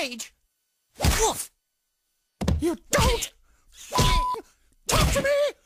cage. Woof! You don't talk to me!